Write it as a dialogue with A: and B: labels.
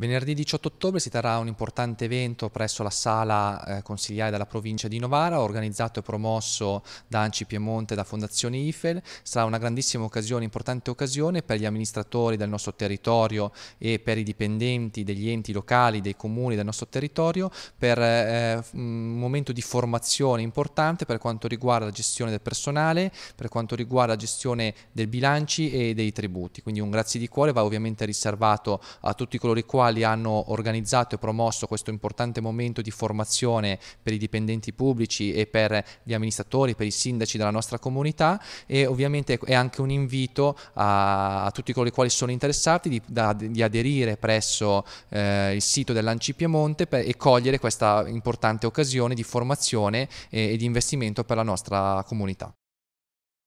A: Venerdì 18 ottobre si terrà un importante evento presso la sala eh, consiliare della provincia di Novara, organizzato e promosso da Anci Piemonte e da Fondazione IFEL. Sarà una grandissima occasione, importante occasione per gli amministratori del nostro territorio e per i dipendenti degli enti locali, dei comuni del nostro territorio, per eh, un momento di formazione importante per quanto riguarda la gestione del personale, per quanto riguarda la gestione dei bilanci e dei tributi. Quindi un grazie di cuore va ovviamente riservato a tutti coloro i quali quali hanno organizzato e promosso questo importante momento di formazione per i dipendenti pubblici e per gli amministratori, per i sindaci della nostra comunità e ovviamente è anche un invito a, a tutti coloro i quali sono interessati di, da, di aderire presso eh, il sito dell'Anci Piemonte per, e cogliere questa importante occasione di formazione e, e di investimento per la nostra comunità.